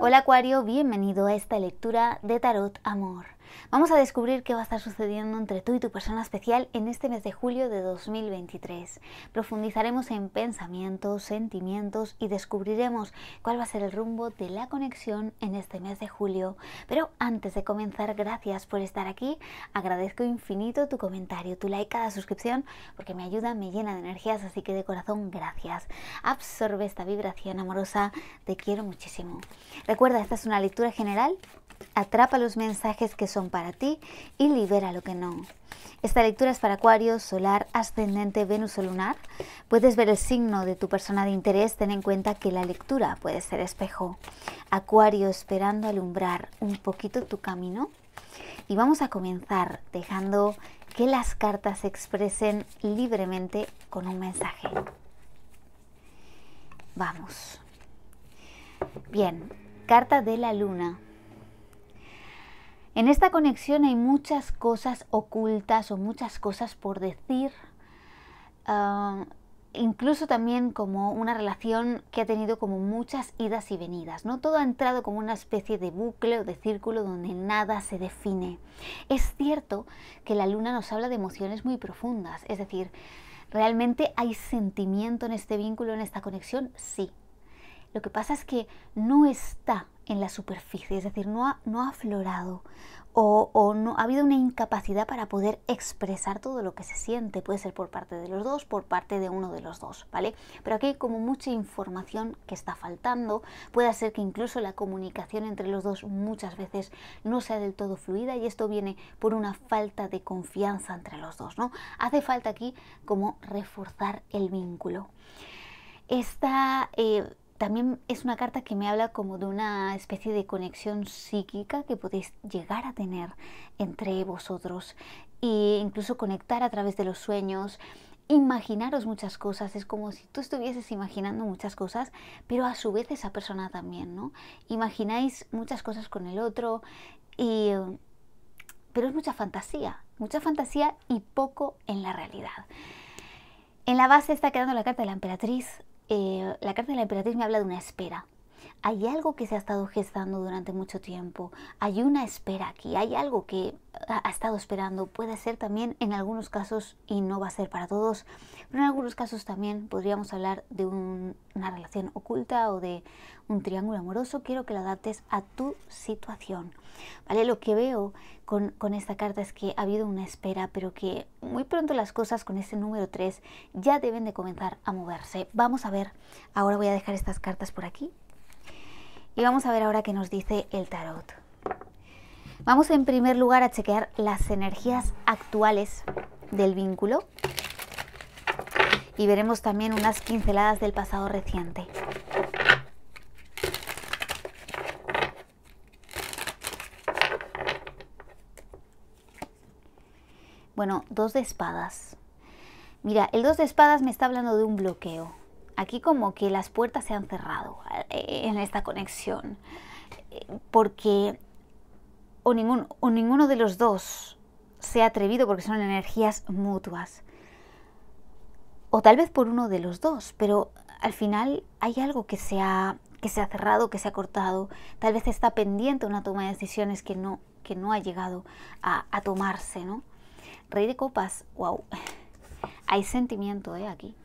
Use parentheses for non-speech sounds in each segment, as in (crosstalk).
Hola Acuario, bienvenido a esta lectura de Tarot Amor. Vamos a descubrir qué va a estar sucediendo entre tú y tu persona especial en este mes de julio de 2023. Profundizaremos en pensamientos, sentimientos y descubriremos cuál va a ser el rumbo de la conexión en este mes de julio. Pero antes de comenzar, gracias por estar aquí. Agradezco infinito tu comentario, tu like, cada suscripción, porque me ayuda, me llena de energías, así que de corazón, gracias. Absorbe esta vibración amorosa, te quiero muchísimo. Recuerda, esta es una lectura general. Atrapa los mensajes que son para ti y libera lo que no. Esta lectura es para Acuario, Solar, Ascendente, Venus o Lunar. Puedes ver el signo de tu persona de interés, ten en cuenta que la lectura puede ser espejo. Acuario esperando alumbrar un poquito tu camino. Y vamos a comenzar dejando que las cartas se expresen libremente con un mensaje. Vamos. Bien, carta de la luna. En esta conexión hay muchas cosas ocultas o muchas cosas por decir. Ah, incluso también como una relación que ha tenido como muchas idas y venidas, ¿no? Todo ha entrado como una especie de bucle o de círculo donde nada se define. Es cierto que la luna nos habla de emociones muy profundas, es decir, ¿realmente hay sentimiento en este vínculo, en esta conexión? Sí. Lo que pasa es que no está en la superficie, es decir, no ha, no ha aflorado o, no ha habido una incapacidad para poder expresar todo lo que se siente, puede ser por parte de los dos, por parte de uno de los dos, ¿vale? Pero aquí hay como mucha información que está faltando, puede ser que incluso la comunicación entre los dos muchas veces no sea del todo fluida y esto viene por una falta de confianza entre los dos, ¿no? Hace falta aquí como reforzar el vínculo. Esta... Eh, también es una carta que me habla como de una especie de conexión psíquica que podéis llegar a tener entre vosotros e incluso conectar a través de los sueños, imaginaros muchas cosas, es como si tú estuvieses imaginando muchas cosas, pero a su vez esa persona también, ¿no? Imagináis muchas cosas con el otro y pero es mucha fantasía, mucha fantasía y poco en la realidad. En la base está quedando la carta de la emperatriz, eh, la carta de la emperatriz me habla de una espera, hay algo que se ha estado gestando durante mucho tiempo, hay una espera aquí, hay algo que eh, ha estado esperando, puede ser también en algunos casos, y no va a ser para todos, pero en algunos casos también podríamos hablar de una relación oculta o de un triángulo amoroso, quiero que lo adaptes a tu situación. ¿Vale? Lo que veo con, con esta carta es que ha habido una espera, pero que muy pronto las cosas con este número 3 ya deben de comenzar a moverse. Vamos a ver, ahora voy a dejar estas cartas por aquí y vamos a ver ahora qué nos dice el tarot. Vamos en primer lugar a chequear las energías actuales del vínculo y veremos también unas pinceladas del pasado reciente. Bueno, dos de espadas. Mira, el dos de espadas me está hablando de un bloqueo. Aquí como que las puertas se han cerrado eh, en esta conexión, eh, porque o, ninguno, o ninguno de los dos se ha atrevido porque son energías mutuas. O tal vez por uno de los dos, pero al final hay algo que se ha, que se ha cerrado, que se ha cortado. Tal vez está pendiente una toma de decisiones que no, que no ha llegado a, tomarse, ¿no? Rey de copas, wow. (laughs) Hay sentimiento eh, aquí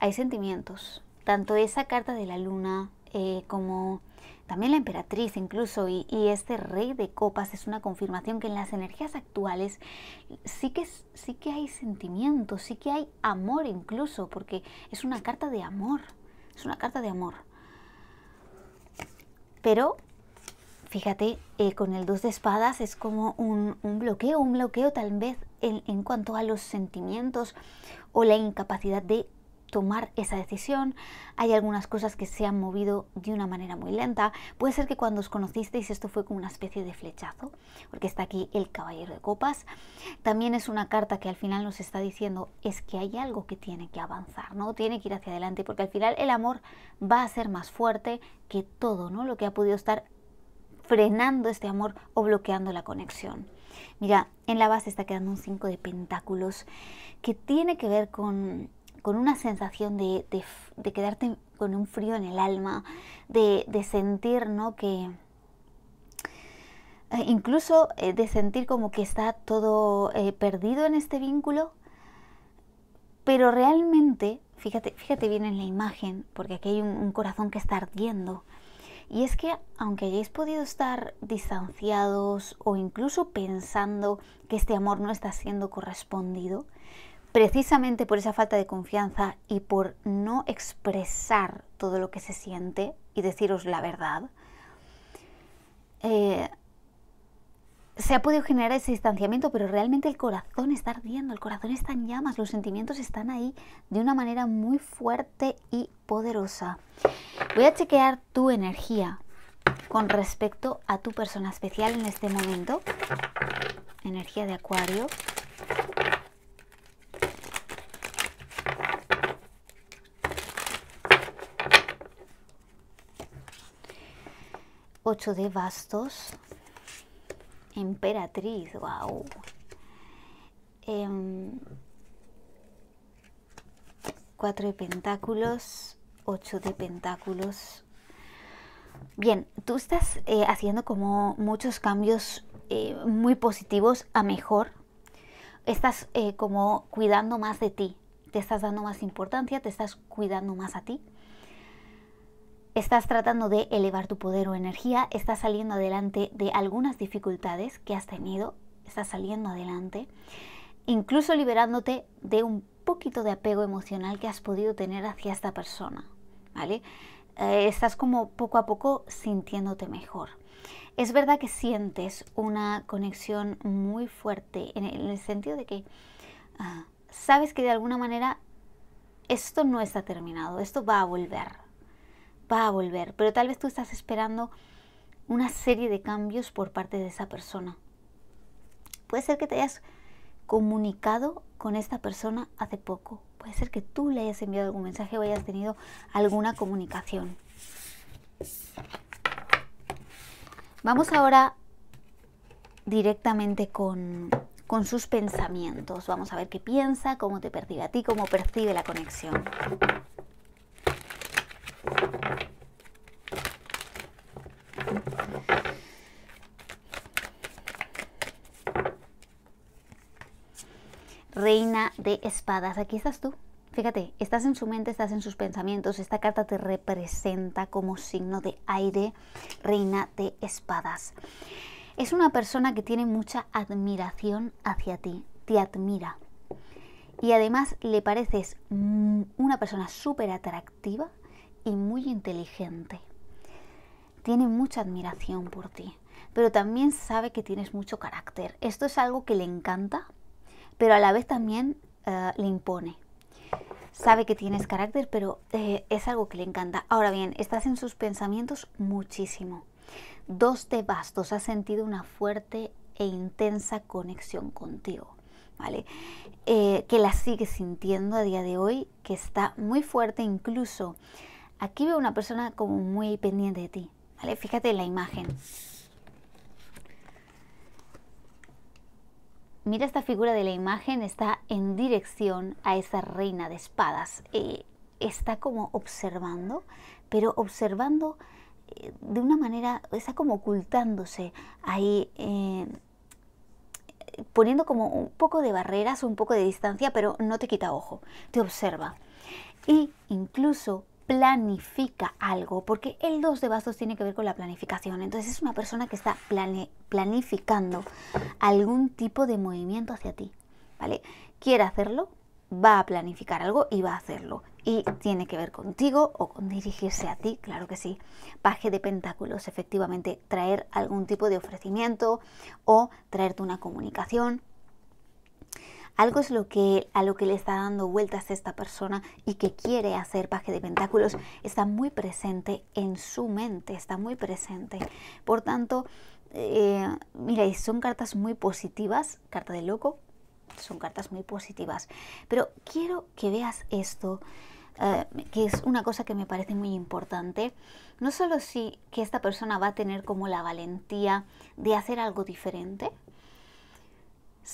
hay sentimientos, tanto esa carta de la luna eh, como también la emperatriz incluso y, este rey de copas es una confirmación que en las energías actuales sí que, sí que hay sentimientos sí que hay amor incluso, porque es una carta de amor, es una carta de amor. Pero fíjate, eh, con el dos de espadas es como un, bloqueo, un bloqueo tal vez en, cuanto a los sentimientos o la incapacidad de tomar esa decisión. Hay algunas cosas que se han movido de una manera muy lenta. Puede ser que cuando os conocisteis esto fue como una especie de flechazo, porque está aquí el caballero de copas. También es una carta que al final nos está diciendo es que hay algo que tiene que avanzar, ¿no? Tiene que ir hacia adelante, porque al final el amor va a ser más fuerte que todo, ¿no? Lo que ha podido estar frenando este amor o bloqueando la conexión. Mira, en la base está quedando un 5 de pentáculos que tiene que ver con con una sensación de, de, quedarte con un frío en el alma, de, de sentir, ¿no? Que eh, incluso eh, de sentir como que está todo eh, perdido en este vínculo, pero realmente, fíjate, fíjate bien en la imagen, porque aquí hay un corazón que está ardiendo. Y es que aunque hayáis podido estar distanciados o incluso pensando que este amor no está siendo correspondido, precisamente por esa falta de confianza y por no expresar todo lo que se siente y deciros la verdad, eh, se ha podido generar ese distanciamiento, pero realmente el corazón está ardiendo, el corazón está en llamas, los sentimientos están ahí de una manera muy fuerte y poderosa. Voy a chequear tu energía con respecto a tu persona especial en este momento. Energía de acuario. 8 de bastos, emperatriz, wow. Em, 4 de pentáculos, 8 de pentáculos. Bien, tú estás eh, haciendo como muchos cambios eh, muy positivos a mejor. Estás eh, como cuidando más de ti, te estás dando más importancia, te estás cuidando más a ti. Estás tratando de elevar tu poder o energía, estás saliendo adelante de algunas dificultades que has tenido, estás saliendo adelante, incluso liberándote de un poquito de apego emocional que has podido tener hacia esta persona, ¿vale? Eh, estás como poco a poco sintiéndote mejor. Es verdad que sientes una conexión muy fuerte en el, sentido de que ah, sabes que de alguna manera esto no está terminado, esto va a volver, va a volver, pero tal vez tú estás esperando una serie de cambios por parte de esa persona. Puede ser que te hayas comunicado con esta persona hace poco. Puede ser que tú le hayas enviado algún mensaje o hayas tenido alguna comunicación. Vamos ahora directamente con, con sus pensamientos. Vamos a ver qué piensa, cómo te percibe a ti, cómo percibe la conexión. reina de espadas. Aquí estás tú. Fíjate, estás en su mente, estás en sus pensamientos. Esta carta te representa como signo de aire, reina de espadas. Es una persona que tiene mucha admiración hacia ti, te admira. Y además le pareces mm, una persona súper atractiva y muy inteligente. Tiene mucha admiración por ti, pero también sabe que tienes mucho carácter. Esto es algo que le encanta pero a la vez también eh, le impone. Sabe que tienes carácter, pero eh, es algo que le encanta. Ahora bien, estás en sus pensamientos muchísimo. Dos de bastos ha sentido una fuerte e intensa conexión contigo, ¿vale? Eh, que la sigue sintiendo a día de hoy, que está muy fuerte incluso. Aquí veo una persona como muy pendiente de ti, ¿vale? Fíjate en la imagen. Mira esta figura de la imagen, está en dirección a esa reina de espadas. y eh, está como observando, pero observando eh, de una manera, está como ocultándose ahí. Eh, poniendo como un poco de barreras, un poco de distancia, pero no te quita ojo, te observa. Y incluso planifica algo, porque el 2 de bastos tiene que ver con la planificación. Entonces es una persona que está planificando algún tipo de movimiento hacia ti, ¿vale? Quiere hacerlo, va a planificar algo y va a hacerlo. Y tiene que ver contigo o con dirigirse a ti, claro que sí. Paje de pentáculos, efectivamente, traer algún tipo de ofrecimiento o traerte una comunicación algo es lo que, a lo que le está dando vueltas esta persona y que quiere hacer paje de pentáculos. Está muy presente en su mente, está muy presente. Por tanto, eh, mira, son cartas muy positivas, carta de loco, son cartas muy positivas. Pero quiero que veas esto, eh, que es una cosa que me parece muy importante. No solo si que esta persona va a tener como la valentía de hacer algo diferente,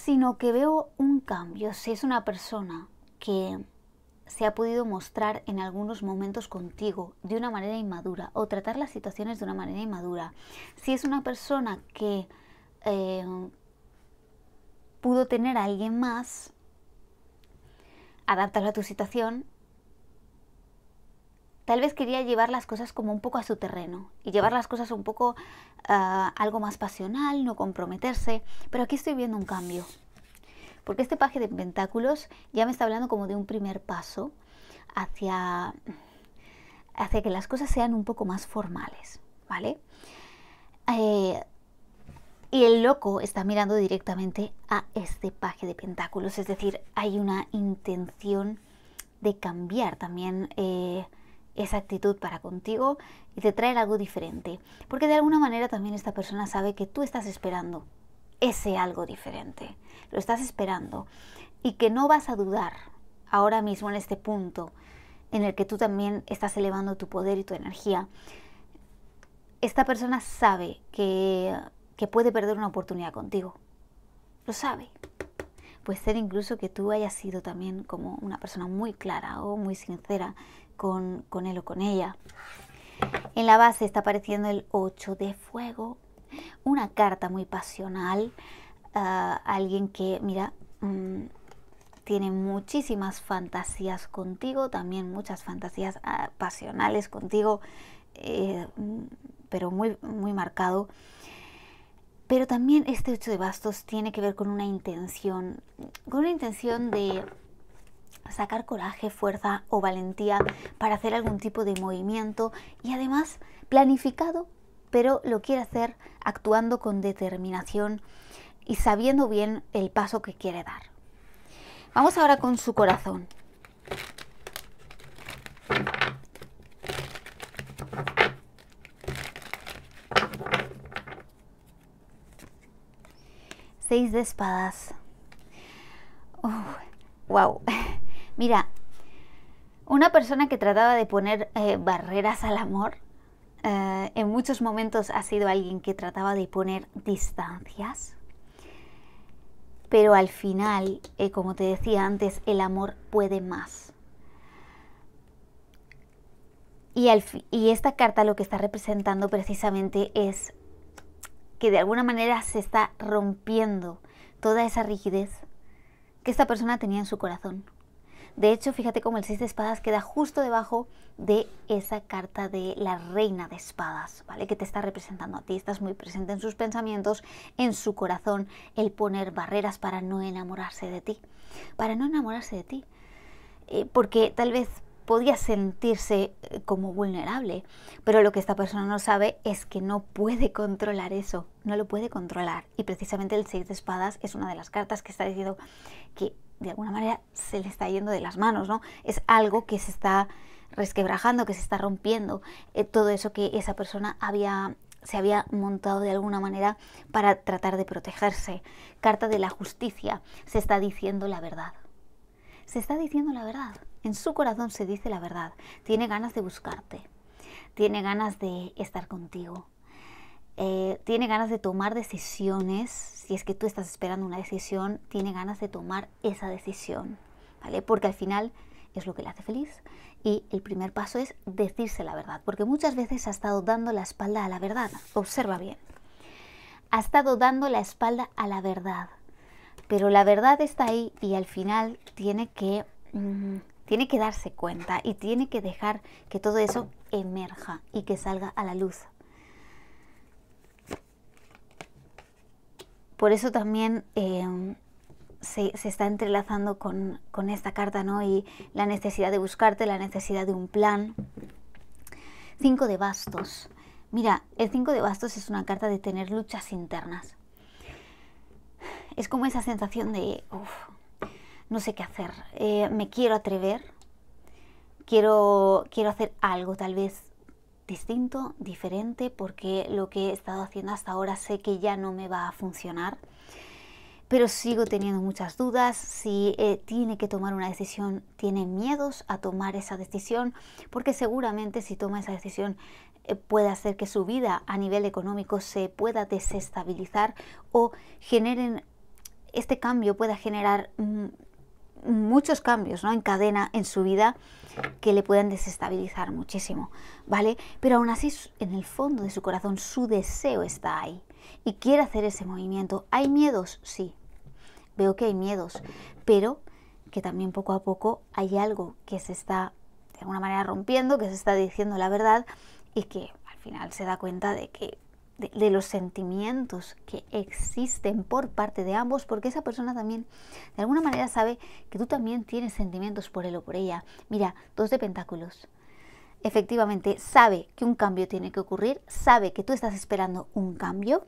sino que veo un cambio. Si es una persona que se ha podido mostrar en algunos momentos contigo de una manera inmadura o tratar las situaciones de una manera inmadura, si es una persona que eh, pudo tener a alguien más, adáptalo a tu situación tal vez quería llevar las cosas como un poco a su terreno y llevar las cosas un poco ah, algo más pasional, no comprometerse, pero aquí estoy viendo un cambio. Porque este paje de pentáculos ya me está hablando como de un primer paso hacia, que las cosas sean un poco más formales, ¿vale? Eh, y el loco está mirando directamente a este paje de pentáculos, es decir, hay una intención de cambiar también eh, esa actitud para contigo y te trae algo diferente. Porque de alguna manera también esta persona sabe que tú estás esperando ese algo diferente. Lo estás esperando. Y que no vas a dudar ahora mismo en este punto en el que tú también estás elevando tu poder y tu energía. Esta persona sabe que, que puede perder una oportunidad contigo. Lo sabe. Puede ser incluso que tú hayas sido también como una persona muy clara o muy sincera con, él o con ella. En la base está apareciendo el 8 de fuego, una carta muy pasional, a ah, alguien que, mira, mm, tiene muchísimas fantasías contigo, también muchas fantasías ah, pasionales contigo, eh, mm, pero muy, muy marcado. Pero también este 8 de bastos tiene que ver con una intención, con una intención de sacar coraje, fuerza o valentía para hacer algún tipo de movimiento y además planificado, pero lo quiere hacer actuando con determinación y sabiendo bien el paso que quiere dar. Vamos ahora con su corazón. Seis de espadas. wow. Mira, una persona que trataba de poner eh, barreras al amor, eh, en muchos momentos ha sido alguien que trataba de poner distancias. Pero al final, eh, como te decía antes, el amor puede más. Y, y esta carta lo que está representando precisamente es que de alguna manera se está rompiendo toda esa rigidez que esta persona tenía en su corazón. De hecho, fíjate cómo el 6 de espadas queda justo debajo de esa carta de la reina de espadas, ¿vale? Que te está representando a ti, estás muy presente en sus pensamientos, en su corazón, el poner barreras para no enamorarse de ti, para no enamorarse de ti, eh, porque tal vez podía sentirse eh, como vulnerable, pero lo que esta persona no sabe es que no puede controlar eso, no lo puede controlar. Y precisamente el 6 de espadas es una de las cartas que está diciendo que de alguna manera se le está yendo de las manos, ¿no? Es algo que se está resquebrajando, que se está rompiendo, eh, todo eso que esa persona había se había montado de alguna manera para tratar de protegerse. Carta de la justicia, se está diciendo la verdad. Se está diciendo la verdad. En su corazón se dice la verdad. Tiene ganas de buscarte. Tiene ganas de estar contigo. Eh, tiene ganas de tomar decisiones, si es que tú estás esperando una decisión, tiene ganas de tomar esa decisión, ¿vale? Porque al final es lo que le hace feliz. Y el primer paso es decirse la verdad, porque muchas veces ha estado dando la espalda a la verdad. Observa bien. Ha estado dando la espalda a la verdad. Pero la verdad está ahí y al final tiene que, mm, tiene que darse cuenta y tiene que dejar que todo eso emerja y que salga a la luz. Por eso también em, se, está entrelazando con, esta carta, ¿no? Y la necesidad de buscarte, la necesidad de un plan. Cinco de bastos. Mira, el cinco de bastos es una carta de tener luchas internas. Es como esa sensación de, uff, no sé qué hacer. Eh, me quiero atrever, quiero, quiero hacer algo, tal vez distinto, diferente, porque lo que he estado haciendo hasta ahora sé que ya no me va a funcionar. Pero sigo teniendo muchas dudas, si eh, tiene que tomar una decisión, tiene miedos a tomar esa decisión, porque seguramente si toma esa decisión eh, puede hacer que su vida a nivel económico se pueda desestabilizar o generen, este cambio pueda generar mm, muchos cambios ¿no? en cadena en su vida que le puedan desestabilizar muchísimo, ¿vale? Pero aún así, en el fondo de su corazón, su deseo está ahí y quiere hacer ese movimiento. ¿Hay miedos? Sí, veo que hay miedos, pero que también poco a poco hay algo que se está de alguna manera rompiendo, que se está diciendo la verdad y que al final se da cuenta de que de, los sentimientos que existen por parte de ambos, porque esa persona también de alguna manera sabe que tú también tienes sentimientos por él o por ella. Mira, dos de pentáculos. Efectivamente, sabe que un cambio tiene que ocurrir, sabe que tú estás esperando un cambio.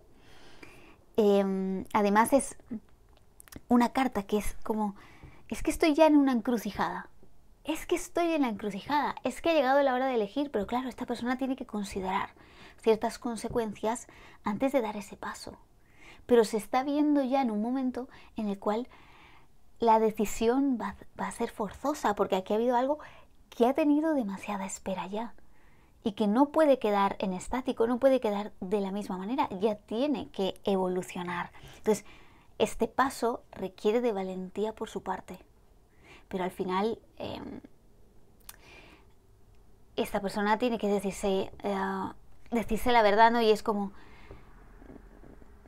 Em, además es una carta que es como, es que estoy ya en una encrucijada. Es que estoy en la encrucijada, es que ha llegado la hora de elegir, pero claro, esta persona tiene que considerar ciertas consecuencias antes de dar ese paso. Pero se está viendo ya en un momento en el cual la decisión va, a ser forzosa, porque aquí ha habido algo que ha tenido demasiada espera ya y que no puede quedar en estático, no puede quedar de la misma manera, ya tiene que evolucionar. Entonces, este paso requiere de valentía por su parte, pero al final em, esta persona tiene que decirse... Eh, decirse la verdad, ¿no? Y es como,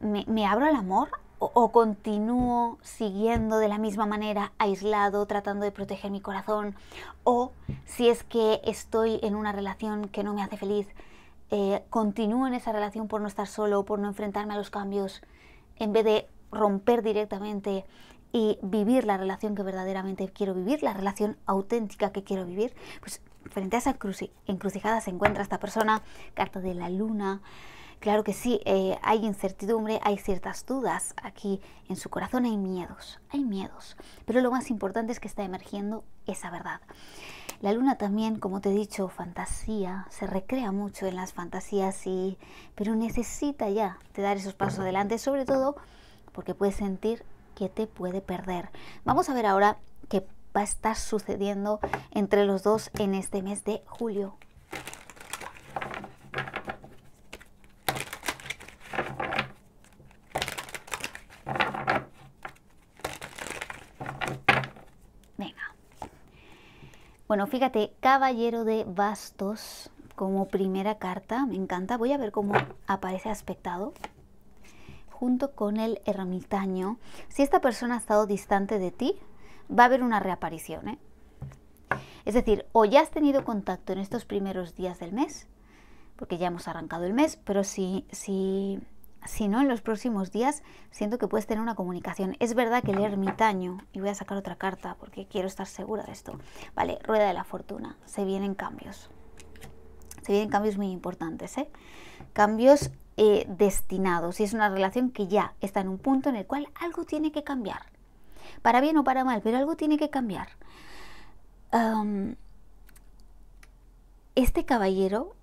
¿me, abro al amor? O, continúo siguiendo de la misma manera, aislado, tratando de proteger mi corazón? ¿O si es que estoy en una relación que no me hace feliz, eh, continúo en esa relación por no estar solo, por no enfrentarme a los cambios, en vez de romper directamente y vivir la relación que verdaderamente quiero vivir, la relación auténtica que quiero vivir, pues Frente a esa encrucijada se encuentra esta persona, carta de la luna. Claro que sí, eh, hay incertidumbre, hay ciertas dudas aquí en su corazón, hay miedos, hay miedos. Pero lo más importante es que está emergiendo esa verdad. La luna también, como te he dicho, fantasía, se recrea mucho en las fantasías, y, pero necesita ya te dar esos pasos adelante, sobre todo porque puedes sentir que te puede perder. Vamos a ver ahora va a estar sucediendo entre los dos en este mes de julio. Venga. Bueno, fíjate, Caballero de Bastos como primera carta, me encanta. Voy a ver cómo aparece aspectado junto con el ermitaño. Si esta persona ha estado distante de ti, va a haber una reaparición. ¿eh? Es decir, o ya has tenido contacto en estos primeros días del mes, porque ya hemos arrancado el mes, pero si, si, si no, en los próximos días siento que puedes tener una comunicación. Es verdad que el ermitaño, y voy a sacar otra carta porque quiero estar segura de esto, vale, rueda de la fortuna, se vienen cambios. Se vienen cambios muy importantes, ¿eh? Cambios eh, destinados y es una relación que ya está en un punto en el cual algo tiene que cambiar para bien o para mal, pero algo tiene que cambiar. este caballero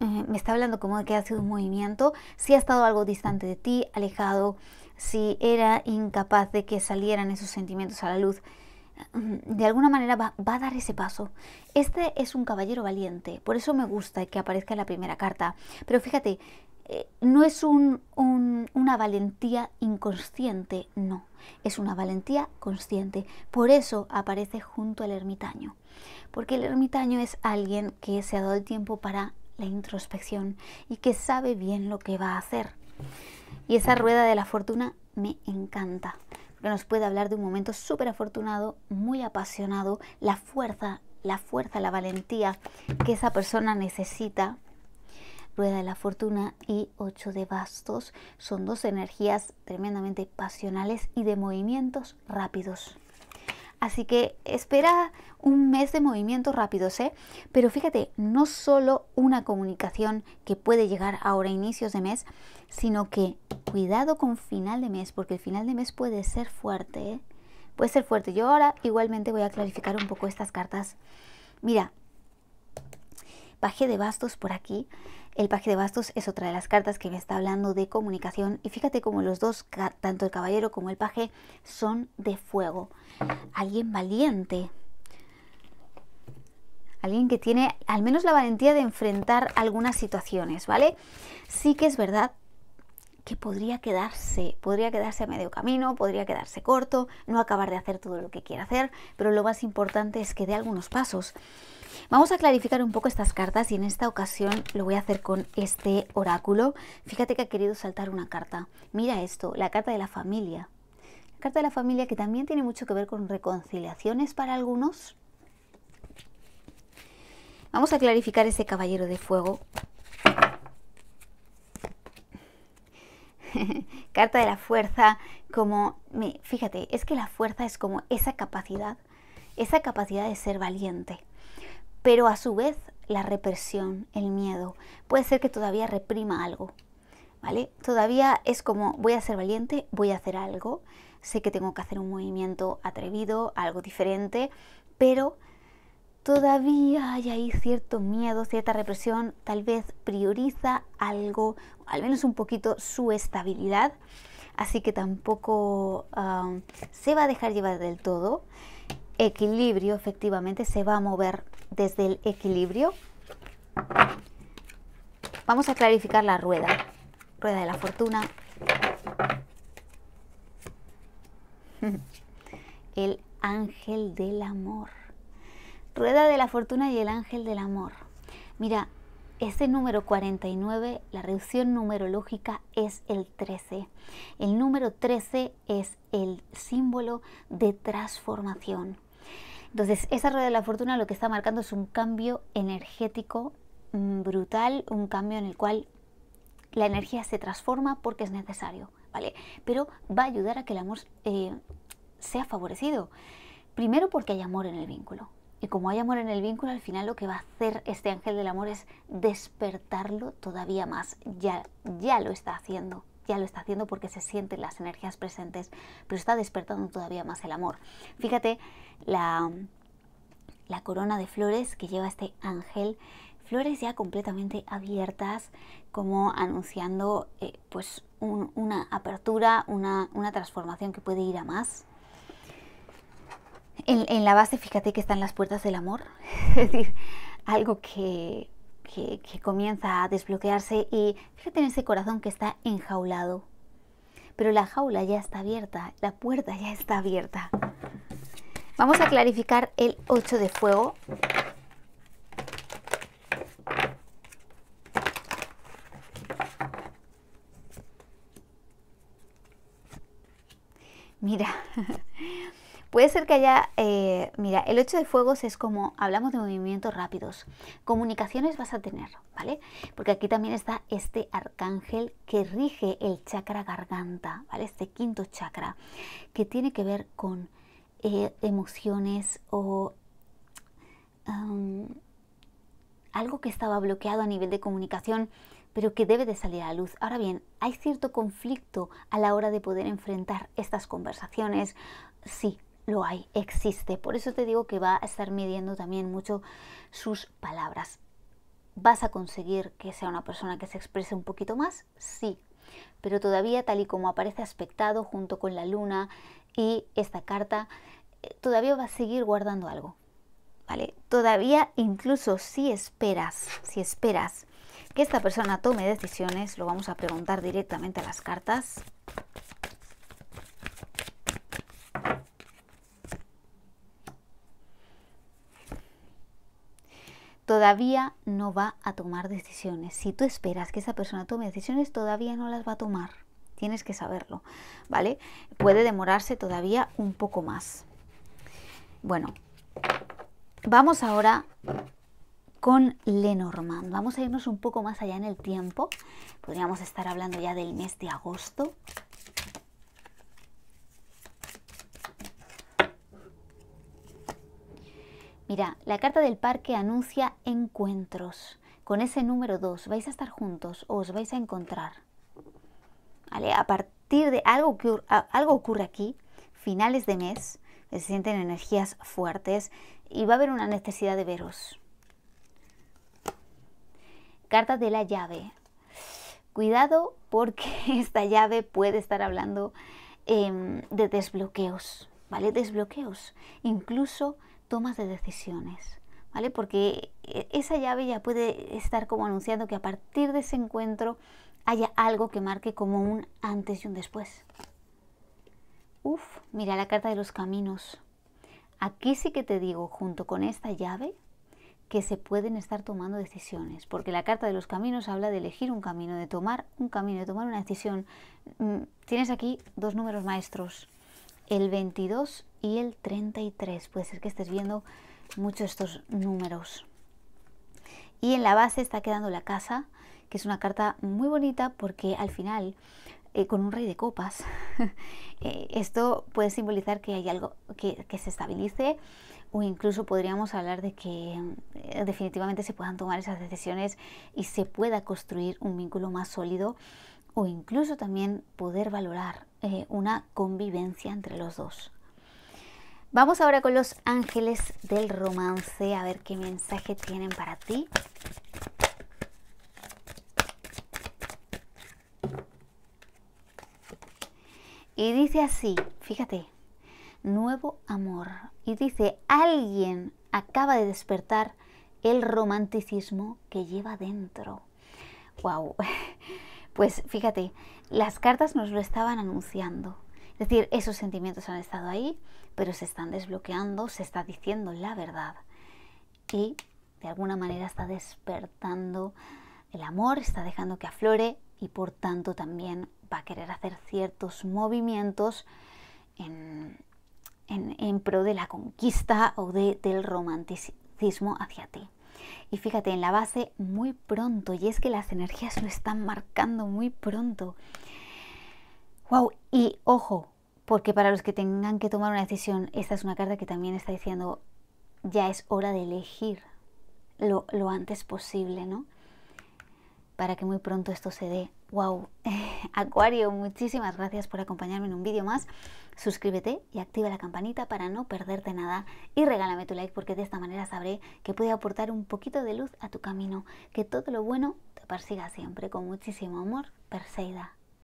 eh, me está hablando como de que sido un movimiento, si ha estado algo distante de ti, alejado, si era incapaz de que salieran esos sentimientos a la luz, mm, de alguna manera va, a dar ese paso. Este es un caballero valiente, por eso me gusta que aparezca en la primera carta. Pero fíjate, eh, no es una valentía inconsciente, no, es una valentía consciente. Por eso aparece junto al ermitaño, porque el ermitaño es alguien que se ha dado el tiempo para la introspección y que sabe bien lo que va a hacer. Y esa rueda de la fortuna me encanta, porque nos puede hablar de un momento súper afortunado, muy apasionado, la fuerza, la fuerza, la valentía que esa persona necesita rueda de la fortuna y 8 de bastos. Son dos energías tremendamente pasionales y de movimientos rápidos. Así que espera un mes de movimientos rápidos, ¿eh? Pero fíjate, no solo una comunicación que puede llegar ahora a inicios de mes, sino que cuidado con final de mes, porque el final de mes puede ser fuerte, ¿eh? Puede ser fuerte. Yo ahora igualmente voy a clarificar un poco estas cartas. Mira, Paje de bastos por aquí. El paje de bastos es otra de las cartas que me está hablando de comunicación y fíjate como los dos, tanto el caballero como el paje, son de fuego. Alguien valiente. Alguien que tiene al menos la valentía de enfrentar algunas situaciones, ¿vale? Sí que es verdad que podría quedarse, podría quedarse a medio camino, podría quedarse corto, no acabar de hacer todo lo que quiera hacer, pero lo más importante es que dé algunos pasos. Vamos a clarificar un poco estas cartas y en esta ocasión lo voy a hacer con este oráculo. Fíjate que ha querido saltar una carta. Mira esto, la carta de la familia. La carta de la familia que también tiene mucho que ver con reconciliaciones para algunos. Vamos a clarificar ese caballero de fuego (laughs) carta de la fuerza, como, fíjate, es que la fuerza es como esa capacidad, esa capacidad de ser valiente, pero a su vez la represión, el miedo, puede ser que todavía reprima algo, ¿vale? Todavía es como, voy a ser valiente, voy a hacer algo, sé que tengo que hacer un movimiento atrevido, algo diferente, pero todavía hay ahí cierto miedo, cierta represión, tal vez prioriza algo, al menos un poquito, su estabilidad. Así que tampoco se va a dejar llevar del todo. Equilibrio, efectivamente, se va a mover desde el equilibrio. Vamos a clarificar la rueda. Rueda de la fortuna. (laughs) el ángel del amor. Rueda de la Fortuna y el Ángel del Amor. Mira, ese número 49, la reducción numerológica es el 13. El número 13 es el símbolo de transformación. Entonces, esa rueda de la fortuna lo que está marcando es un cambio energético mm, brutal, un cambio en el cual la energía se transforma porque es necesario, ¿vale? Pero va a ayudar a que el amor eh, sea favorecido. Primero porque hay amor en el vínculo, y como hay amor en el vínculo, al final lo que va a hacer este ángel del amor es despertarlo todavía más. Ya, ya lo está haciendo, ya lo está haciendo porque se sienten las energías presentes, pero está despertando todavía más el amor. Fíjate la, corona de flores que lleva este ángel, flores ya completamente abiertas, como anunciando eh, pues una apertura, una, una transformación que puede ir a más, en, la base, fíjate que están las puertas del amor, (laughs) es decir, algo que, que comienza a desbloquearse y fíjate en ese corazón que está enjaulado, pero la jaula ya está abierta, la puerta ya está abierta. Vamos a clarificar el 8 de fuego. Mira, (laughs) Puede ser que haya, eh, mira, el 8 de fuegos es como, hablamos de movimientos rápidos, comunicaciones vas a tener, ¿vale? Porque aquí también está este arcángel que rige el chakra garganta, ¿vale? Este quinto chakra, que tiene que ver con eh, emociones o algo que estaba bloqueado a nivel de comunicación pero que debe de salir a la luz. Ahora bien, hay cierto conflicto a la hora de poder enfrentar estas conversaciones. Sí, lo hay, existe. Por eso te digo que va a estar midiendo también mucho sus palabras. ¿Vas a conseguir que sea una persona que se exprese un poquito más? Sí, pero todavía tal y como aparece aspectado junto con la luna y esta carta, eh, todavía va a seguir guardando algo. ¿Vale? Todavía incluso si esperas, si esperas que esta persona tome decisiones, lo vamos a preguntar directamente a las cartas. todavía no va a tomar decisiones. Si tú esperas que esa persona tome decisiones, todavía no las va a tomar. Tienes que saberlo, ¿vale? Puede demorarse todavía un poco más. Bueno, vamos ahora con Lenormand. Vamos a irnos un poco más allá en el tiempo. Podríamos estar hablando ya del mes de agosto, Mira, la carta del parque anuncia encuentros. Con ese número 2 vais a estar juntos o os vais a encontrar. A partir de algo, que, algo ocurre aquí, finales de mes, se sienten energías fuertes y va a haber una necesidad de veros. Carta de la llave. Cuidado porque (laughs) esta llave puede estar hablando em, de desbloqueos, ¿vale? Desbloqueos, incluso tomas de decisiones, ¿vale? Porque eh, esa llave ya puede estar como anunciando que a partir de ese encuentro haya algo que marque como un antes y un después. Uf, mira la carta de los caminos. Aquí sí que te digo, junto con esta llave, que se pueden estar tomando decisiones, porque la carta de los caminos habla de elegir un camino, de tomar un camino, de tomar una decisión. Mm, tienes aquí dos números maestros, el 22 y el 33. Puede ser que estés viendo mucho estos números. Y en la base está quedando la casa, que es una carta muy bonita porque al final, eh, con un rey de copas, (laughs) eh, esto puede simbolizar que hay algo que, se estabilice o incluso podríamos hablar de que eh, definitivamente se puedan tomar esas decisiones y se pueda construir un vínculo más sólido o incluso también poder valorar eh, una convivencia entre los dos. Vamos ahora con los ángeles del romance, a ver qué mensaje tienen para ti. Y dice así, fíjate, nuevo amor. Y dice, alguien acaba de despertar el romanticismo que lleva dentro. Wow. (laughs) Pues fíjate, las cartas nos lo estaban anunciando. Es decir, esos sentimientos han estado ahí, pero se están desbloqueando, se está diciendo la verdad. Y de alguna manera está despertando el amor, está dejando que aflore y por tanto también va a querer hacer ciertos movimientos en, pro de la conquista o del romanticismo hacia ti. Y fíjate, en la base muy pronto, y es que las energías lo están marcando muy pronto. ¡Wow! Y ojo, porque para los que tengan que tomar una decisión, esta es una carta que también está diciendo, ya es hora de elegir lo, lo antes posible, ¿no? para que muy pronto esto se dé. ¡Wow! (laughs) Acuario, muchísimas gracias por acompañarme en un vídeo más. Suscríbete y activa la campanita para no perderte nada y regálame tu like porque de esta manera sabré que puede aportar un poquito de luz a tu camino. Que todo lo bueno te persiga siempre con muchísimo amor. Perseida.